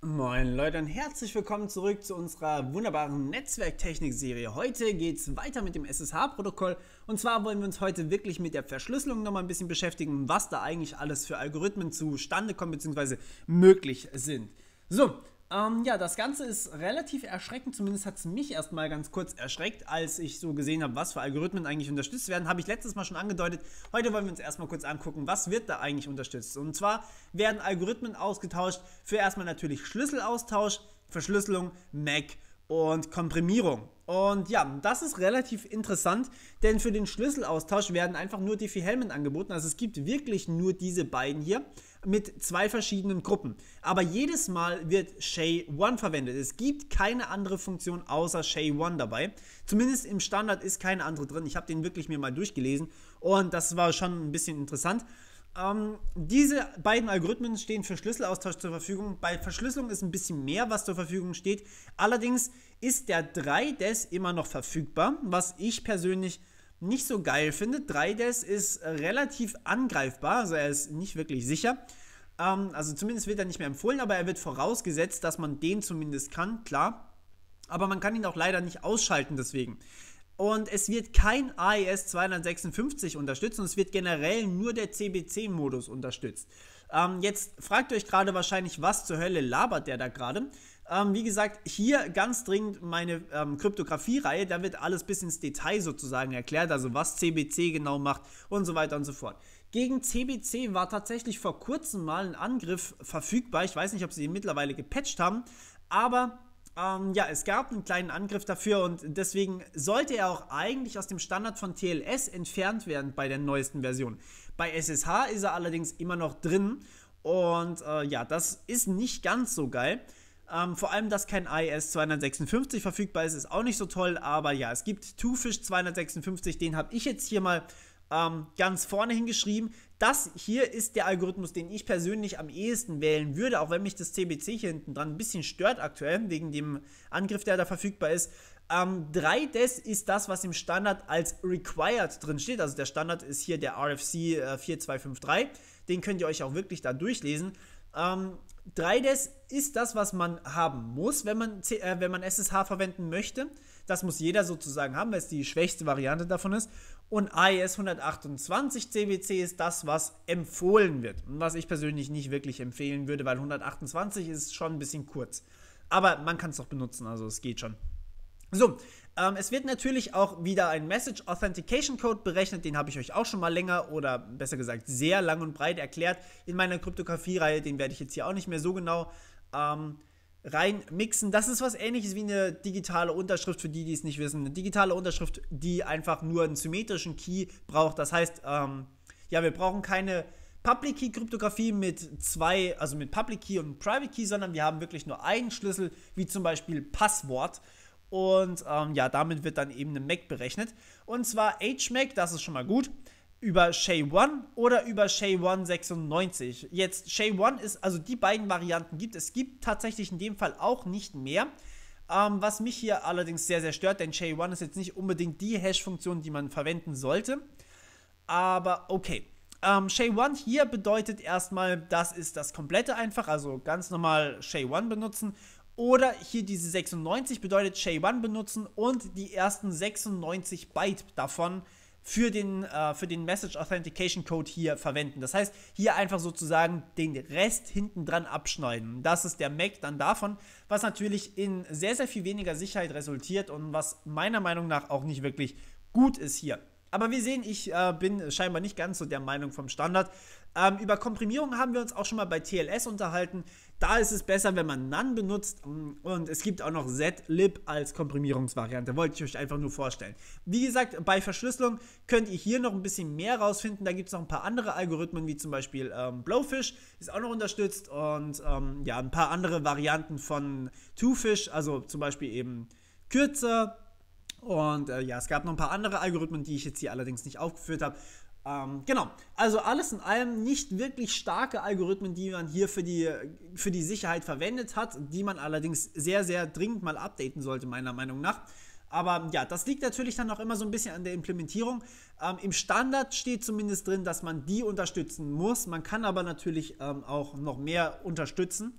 Moin Leute und herzlich willkommen zurück zu unserer wunderbaren Netzwerktechnik-Serie. Heute geht es weiter mit dem SSH-Protokoll und zwar wollen wir uns heute wirklich mit der Verschlüsselung nochmal ein bisschen beschäftigen, was da eigentlich alles für Algorithmen zustande kommen bzw. möglich sind. So, ähm, ja, das Ganze ist relativ erschreckend, zumindest hat es mich erstmal ganz kurz erschreckt, als ich so gesehen habe, was für Algorithmen eigentlich unterstützt werden. Habe ich letztes Mal schon angedeutet. Heute wollen wir uns erstmal kurz angucken, was wird da eigentlich unterstützt. Und zwar werden Algorithmen ausgetauscht für erstmal natürlich Schlüsselaustausch, Verschlüsselung, MAC und Komprimierung. Und ja, das ist relativ interessant, denn für den Schlüsselaustausch werden einfach nur die vier Helmen angeboten. Also es gibt wirklich nur diese beiden hier mit zwei verschiedenen Gruppen. Aber jedes Mal wird Shay One verwendet. Es gibt keine andere Funktion außer Shay One dabei. Zumindest im Standard ist keine andere drin. Ich habe den wirklich mir mal durchgelesen und das war schon ein bisschen interessant. Ähm, diese beiden Algorithmen stehen für Schlüsselaustausch zur Verfügung. Bei Verschlüsselung ist ein bisschen mehr, was zur Verfügung steht. Allerdings ist der 3DES e immer noch verfügbar, was ich persönlich nicht so geil finde. 3DES e ist relativ angreifbar, also er ist nicht wirklich sicher. Ähm, also zumindest wird er nicht mehr empfohlen, aber er wird vorausgesetzt, dass man den zumindest kann, klar. Aber man kann ihn auch leider nicht ausschalten deswegen. Und es wird kein AES 256 unterstützt und es wird generell nur der CBC-Modus unterstützt. Ähm, jetzt fragt euch gerade wahrscheinlich, was zur Hölle labert der da gerade? Ähm, wie gesagt, hier ganz dringend meine ähm, Kryptografie-Reihe, da wird alles bis ins Detail sozusagen erklärt, also was CBC genau macht und so weiter und so fort. Gegen CBC war tatsächlich vor kurzem mal ein Angriff verfügbar. Ich weiß nicht, ob sie ihn mittlerweile gepatcht haben, aber ähm, ja, es gab einen kleinen Angriff dafür und deswegen sollte er auch eigentlich aus dem Standard von TLS entfernt werden bei der neuesten Version. Bei SSH ist er allerdings immer noch drin und äh, ja, das ist nicht ganz so geil. Ähm, vor allem, dass kein IS 256 verfügbar ist, ist auch nicht so toll, aber ja, es gibt Twofish 256, den habe ich jetzt hier mal ähm, ganz vorne hingeschrieben. Das hier ist der Algorithmus, den ich persönlich am ehesten wählen würde, auch wenn mich das CBC hier hinten dran ein bisschen stört aktuell, wegen dem Angriff, der da verfügbar ist. Ähm, 3DES ist das, was im Standard als required drin steht. Also der Standard ist hier der RFC äh, 4253. Den könnt ihr euch auch wirklich da durchlesen. Ähm, 3DES ist das, was man haben muss, wenn man, äh, wenn man SSH verwenden möchte. Das muss jeder sozusagen haben, weil es die schwächste Variante davon ist. Und AES 128 CBC ist das, was empfohlen wird. Und Was ich persönlich nicht wirklich empfehlen würde, weil 128 ist schon ein bisschen kurz. Aber man kann es doch benutzen, also es geht schon. So, ähm, es wird natürlich auch wieder ein Message Authentication Code berechnet, den habe ich euch auch schon mal länger oder besser gesagt sehr lang und breit erklärt in meiner Kryptografie-Reihe, den werde ich jetzt hier auch nicht mehr so genau ähm, reinmixen. Das ist was ähnliches wie eine digitale Unterschrift, für die, die es nicht wissen. Eine digitale Unterschrift, die einfach nur einen symmetrischen Key braucht. Das heißt, ähm, ja, wir brauchen keine Public Key Kryptographie mit zwei, also mit Public Key und Private Key, sondern wir haben wirklich nur einen Schlüssel, wie zum Beispiel Passwort. Und ähm, ja, damit wird dann eben eine MAC berechnet. Und zwar HMAC, das ist schon mal gut über Shay One oder über Shay One 96. Jetzt Shay One ist, also die beiden Varianten gibt es. gibt tatsächlich in dem Fall auch nicht mehr. Ähm, was mich hier allerdings sehr, sehr stört, denn Shay One ist jetzt nicht unbedingt die Hash-Funktion, die man verwenden sollte. Aber okay. Ähm, Shay One hier bedeutet erstmal, das ist das komplette einfach, also ganz normal Shay One benutzen. Oder hier diese 96 bedeutet Shay One benutzen und die ersten 96 Byte davon benutzen für den, äh, für den Message Authentication Code hier verwenden. Das heißt, hier einfach sozusagen den Rest hinten dran abschneiden. Das ist der Mac dann davon, was natürlich in sehr, sehr viel weniger Sicherheit resultiert und was meiner Meinung nach auch nicht wirklich gut ist hier. Aber wir sehen, ich äh, bin scheinbar nicht ganz so der Meinung vom Standard. Ähm, über Komprimierung haben wir uns auch schon mal bei TLS unterhalten. Da ist es besser, wenn man None benutzt und es gibt auch noch Zlib als Komprimierungsvariante. Wollte ich euch einfach nur vorstellen. Wie gesagt, bei Verschlüsselung könnt ihr hier noch ein bisschen mehr rausfinden. Da gibt es noch ein paar andere Algorithmen, wie zum Beispiel ähm, Blowfish ist auch noch unterstützt und ähm, ja, ein paar andere Varianten von Twofish, also zum Beispiel eben kürzer. Und äh, ja, es gab noch ein paar andere Algorithmen, die ich jetzt hier allerdings nicht aufgeführt habe. Ähm, genau, also alles in allem nicht wirklich starke Algorithmen, die man hier für die, für die Sicherheit verwendet hat, die man allerdings sehr, sehr dringend mal updaten sollte, meiner Meinung nach. Aber ja, das liegt natürlich dann auch immer so ein bisschen an der Implementierung. Ähm, Im Standard steht zumindest drin, dass man die unterstützen muss. Man kann aber natürlich ähm, auch noch mehr unterstützen.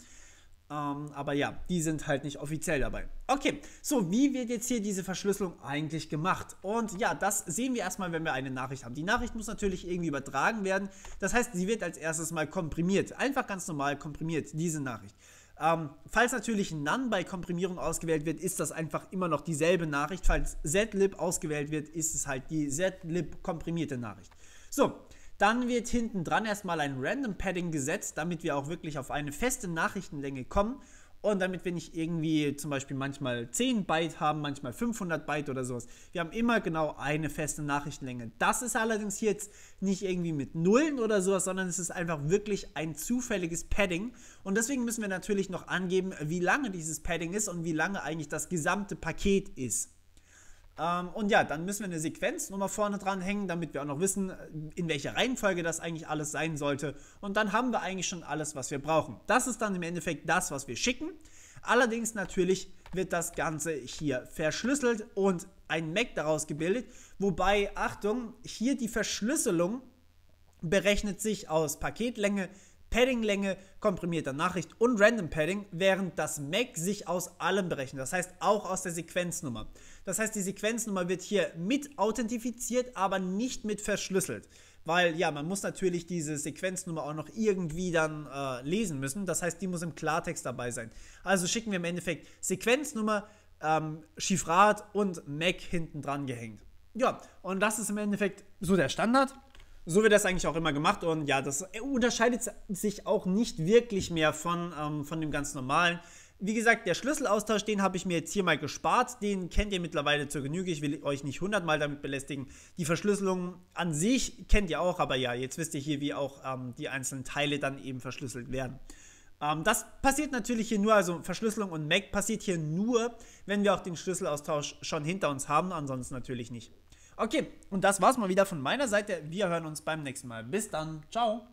Ähm, aber ja, die sind halt nicht offiziell dabei. Okay, so wie wird jetzt hier diese Verschlüsselung eigentlich gemacht? Und ja, das sehen wir erstmal, wenn wir eine Nachricht haben. Die Nachricht muss natürlich irgendwie übertragen werden. Das heißt, sie wird als erstes mal komprimiert. Einfach ganz normal komprimiert, diese Nachricht. Ähm, falls natürlich None bei Komprimierung ausgewählt wird, ist das einfach immer noch dieselbe Nachricht. Falls zlib ausgewählt wird, ist es halt die zlib komprimierte Nachricht. So, dann wird hinten dran erstmal ein Random Padding gesetzt, damit wir auch wirklich auf eine feste Nachrichtenlänge kommen und damit wir nicht irgendwie zum Beispiel manchmal 10 Byte haben, manchmal 500 Byte oder sowas. Wir haben immer genau eine feste Nachrichtenlänge. Das ist allerdings jetzt nicht irgendwie mit Nullen oder sowas, sondern es ist einfach wirklich ein zufälliges Padding. Und deswegen müssen wir natürlich noch angeben, wie lange dieses Padding ist und wie lange eigentlich das gesamte Paket ist. Ähm, und ja, dann müssen wir eine Sequenz nochmal vorne dran hängen, damit wir auch noch wissen, in welcher Reihenfolge das eigentlich alles sein sollte. Und dann haben wir eigentlich schon alles, was wir brauchen. Das ist dann im Endeffekt das, was wir schicken. Allerdings natürlich wird das Ganze hier verschlüsselt und ein Mac daraus gebildet. Wobei, Achtung, hier die Verschlüsselung berechnet sich aus Paketlänge, Paddinglänge komprimierter Nachricht und Random Padding, während das Mac sich aus allem berechnet, das heißt auch aus der Sequenznummer. Das heißt, die Sequenznummer wird hier mit authentifiziert, aber nicht mit verschlüsselt. Weil ja, man muss natürlich diese Sequenznummer auch noch irgendwie dann äh, lesen müssen. Das heißt, die muss im Klartext dabei sein. Also schicken wir im Endeffekt Sequenznummer, ähm, Chiffrat und Mac hinten dran gehängt. Ja, und das ist im Endeffekt so der Standard so wird das eigentlich auch immer gemacht und ja, das unterscheidet sich auch nicht wirklich mehr von, ähm, von dem ganz normalen. Wie gesagt, der Schlüsselaustausch, den habe ich mir jetzt hier mal gespart. Den kennt ihr mittlerweile zur Genüge. Ich will euch nicht hundertmal damit belästigen. Die Verschlüsselung an sich kennt ihr auch, aber ja, jetzt wisst ihr hier, wie auch ähm, die einzelnen Teile dann eben verschlüsselt werden. Ähm, das passiert natürlich hier nur, also Verschlüsselung und Mac passiert hier nur, wenn wir auch den Schlüsselaustausch schon hinter uns haben, ansonsten natürlich nicht. Okay, und das war's mal wieder von meiner Seite. Wir hören uns beim nächsten Mal. Bis dann. Ciao.